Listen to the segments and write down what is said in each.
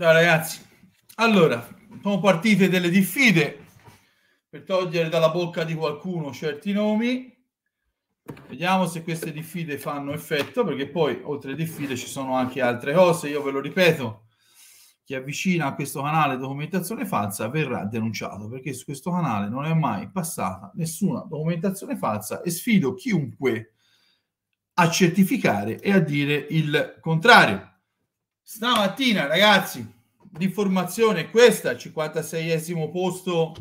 Ciao ragazzi, allora, sono partite delle diffide per togliere dalla bocca di qualcuno certi nomi. Vediamo se queste diffide fanno effetto, perché poi oltre alle diffide ci sono anche altre cose. Io ve lo ripeto, chi avvicina a questo canale documentazione falsa verrà denunciato, perché su questo canale non è mai passata nessuna documentazione falsa e sfido chiunque a certificare e a dire il contrario. Stamattina, ragazzi, l'informazione è questa, 56esimo posto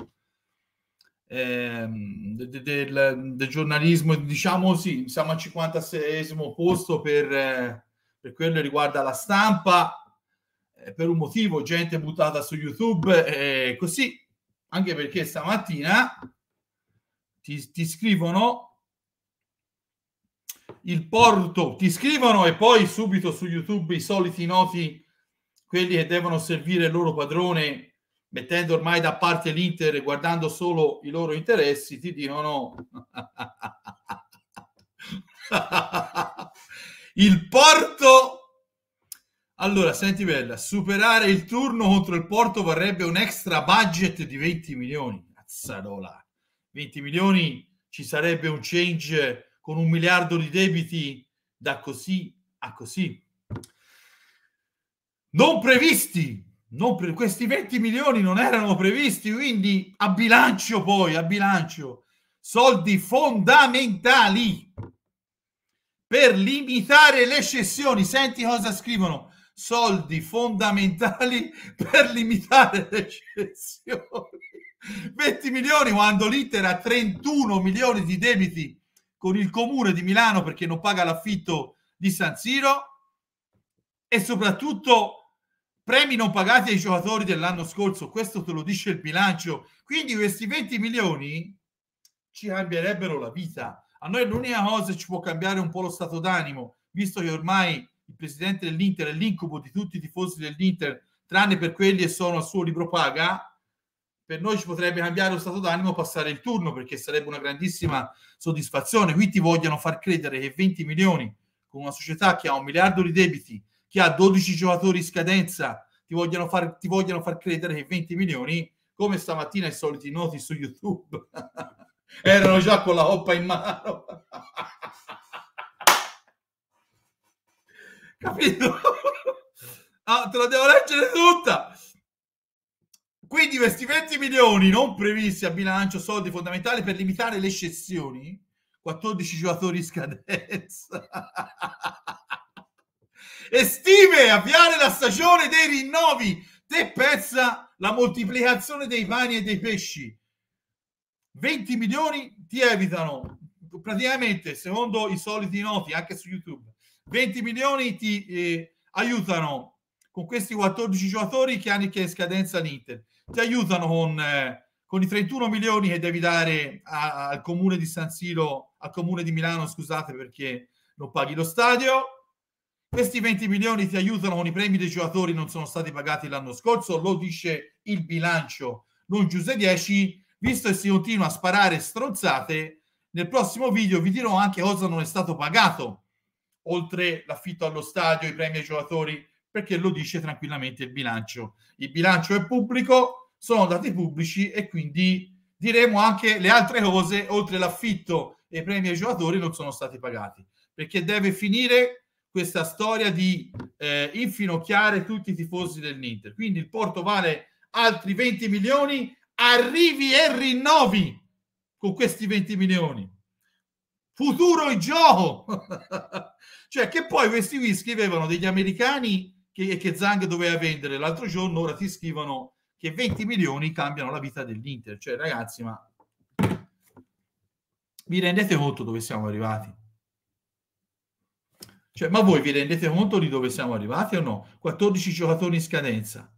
eh, del, del, del, giornalismo, diciamo sì, siamo al 56esimo posto per, eh, per quello che riguarda la stampa, eh, per un motivo, gente buttata su YouTube, eh, così, anche perché stamattina ti, ti scrivono il Porto, ti scrivono e poi subito su YouTube i soliti noti, quelli che devono servire il loro padrone, mettendo ormai da parte l'Inter e guardando solo i loro interessi, ti dicono... il Porto... Allora, senti bella, superare il turno contro il Porto varrebbe un extra budget di 20 milioni. Cazzarola. 20 milioni ci sarebbe un change con un miliardo di debiti da così a così. Non previsti, non pre- questi 20 milioni non erano previsti, quindi a bilancio poi, a bilancio, soldi fondamentali per limitare le cessioni. Senti cosa scrivono, soldi fondamentali per limitare le cessioni. 20 milioni quando l'Inter ha 31 milioni di debiti con il comune di Milano perché non paga l'affitto di San Siro e soprattutto premi non pagati ai giocatori dell'anno scorso, questo te lo dice il bilancio. Quindi questi 20 milioni ci cambierebbero la vita. A noi l'unica cosa ci può cambiare un po' lo stato d'animo, visto che ormai il presidente dell'Inter è l'incubo di tutti i tifosi dell'Inter, tranne per quelli che sono al suo libro paga, per noi ci potrebbe cambiare lo stato d'animo passare il turno perché sarebbe una grandissima soddisfazione. Qui ti vogliono far credere che 20 milioni con una società che ha un miliardo di debiti, che ha 12 giocatori in scadenza, ti vogliono far, ti vogliono far credere che 20 milioni, come stamattina i soliti noti su YouTube, erano già con la coppa in mano. Capito? ah, te la devo leggere tutta! Quindi questi 20 milioni non previsti a bilancio, soldi fondamentali per limitare le cessioni, 14 giocatori in scadenza. Estive, avviare la stagione dei rinnovi. Te pensa la moltiplicazione dei pani e dei pesci. 20 milioni ti evitano praticamente, secondo i soliti noti anche su YouTube, 20 milioni ti eh, aiutano con questi 14 giocatori che hanno che scadenza l'Inter ti aiutano con, eh, con i 31 milioni che devi dare a, al comune di San Siro, al comune di Milano, scusate perché non paghi lo stadio. Questi 20 milioni ti aiutano con i premi dei giocatori non sono stati pagati l'anno scorso, lo dice il bilancio, non Giuseppe 10, visto che si continua a sparare stronzate, nel prossimo video vi dirò anche cosa non è stato pagato, oltre l'affitto allo stadio, i premi ai giocatori perché lo dice tranquillamente il bilancio. Il bilancio è pubblico, sono dati pubblici e quindi diremo anche le altre cose, oltre l'affitto e i premi ai giocatori non sono stati pagati, perché deve finire questa storia di eh, infinocchiare tutti i tifosi dell'Inter. Quindi il Porto vale altri 20 milioni, arrivi e rinnovi con questi 20 milioni. Futuro in gioco! cioè che poi questi qui scrivevano degli americani che, che Zang doveva vendere l'altro giorno, ora ti scrivono che 20 milioni cambiano la vita dell'Inter. Cioè, ragazzi, ma vi rendete conto dove siamo arrivati? Cioè, ma voi vi rendete conto di dove siamo arrivati o no? 14 giocatori in scadenza.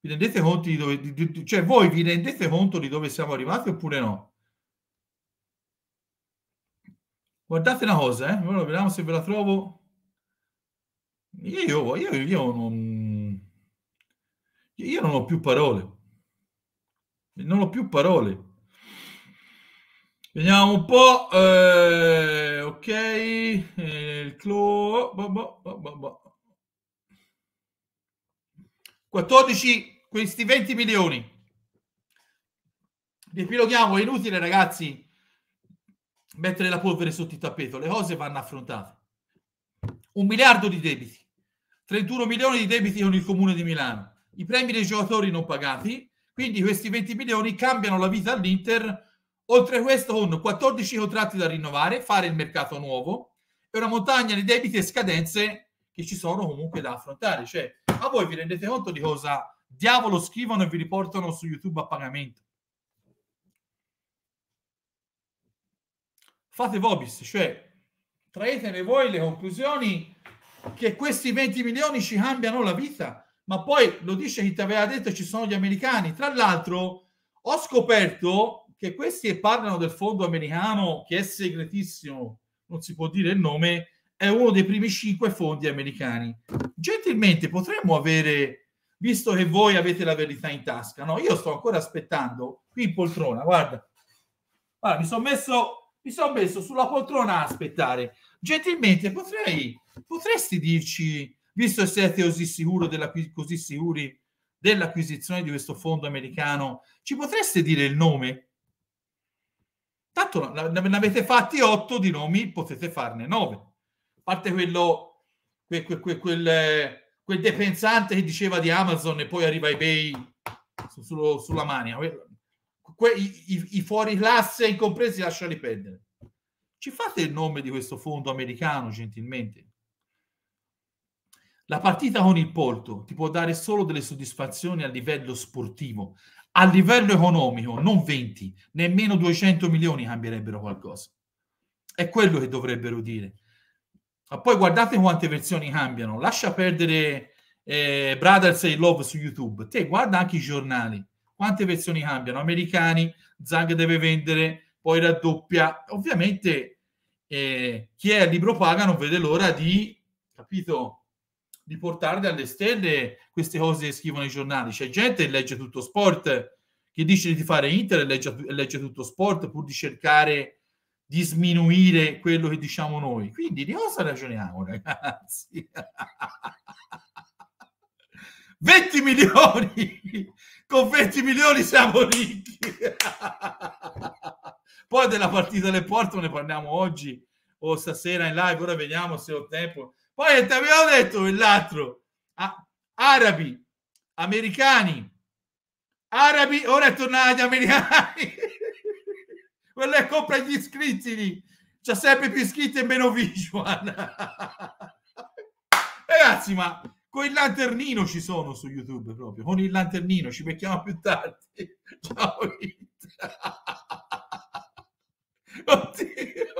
Vi rendete conto di dove... Di, di, cioè, voi vi rendete conto di dove siamo arrivati oppure no? Guardate una cosa, eh? Ora vediamo se ve la trovo. Io, io, io, non, io non ho più parole. Non ho più parole. Vediamo un po'. Eh, ok. Eh, il clo... 14, questi 20 milioni. Riepiloghiamo, è inutile ragazzi mettere la polvere sotto il tappeto, le cose vanno affrontate. Un miliardo di debiti 31 milioni di debiti con il comune di Milano, i premi dei giocatori non pagati, quindi questi 20 milioni cambiano la vita all'Inter, oltre a questo con 14 contratti da rinnovare, fare il mercato nuovo e una montagna di debiti e scadenze che ci sono comunque da affrontare. Cioè, ma voi vi rendete conto di cosa diavolo scrivono e vi riportano su YouTube a pagamento? Fate vobis, cioè traetene voi le conclusioni che questi 20 milioni ci cambiano la vita. Ma poi lo dice chi ti aveva detto, ci sono gli americani. Tra l'altro, ho scoperto che questi parlano del fondo americano che è segretissimo, non si può dire il nome, è uno dei primi cinque fondi americani. Gentilmente potremmo avere, visto che voi avete la verità in tasca, no? Io sto ancora aspettando qui in poltrona, guarda, guarda mi sono messo, mi son messo sulla poltrona a aspettare. Gentilmente potrei Potresti dirci, visto che siete così sicuri, della, così sicuri dell'acquisizione di questo fondo americano, ci potreste dire il nome? Tanto ne avete fatti otto di nomi, potete farne nove. A parte quello, quel, quel, quel, quel depensante che diceva di Amazon e poi arriva eBay su, su, sulla mania. Que, i, i, fuori classe incompresi lasciali perdere. Ci fate il nome di questo fondo americano, gentilmente? La partita con il Porto ti può dare solo delle soddisfazioni a livello sportivo, a livello economico, non 20, nemmeno 200 milioni cambierebbero qualcosa. È quello che dovrebbero dire. Ma poi guardate quante versioni cambiano. Lascia perdere eh, Brothers e Love su YouTube. Te guarda anche i giornali. Quante versioni cambiano? Americani, Zang deve vendere, poi raddoppia. Ovviamente eh, chi è a libro paga non vede l'ora di, capito? di portare alle stelle queste cose che scrivono i giornali. C'è gente che legge tutto sport, che dice di fare Inter e legge, legge tutto sport pur di cercare di sminuire quello che diciamo noi. Quindi di cosa ragioniamo, ragazzi? 20 milioni! Con 20 milioni siamo ricchi! Poi della partita del Porto ne parliamo oggi o stasera in live, ora vediamo se ho tempo poi ti avevo detto quell'altro, ah, arabi, americani, arabi, ora è tornato agli americani. Quello è compra gli iscritti lì. C'è sempre più iscritti e meno visual. Ragazzi, ma con il lanternino ci sono su YouTube proprio, con il lanternino, ci becchiamo più tardi. Ciao Oddio.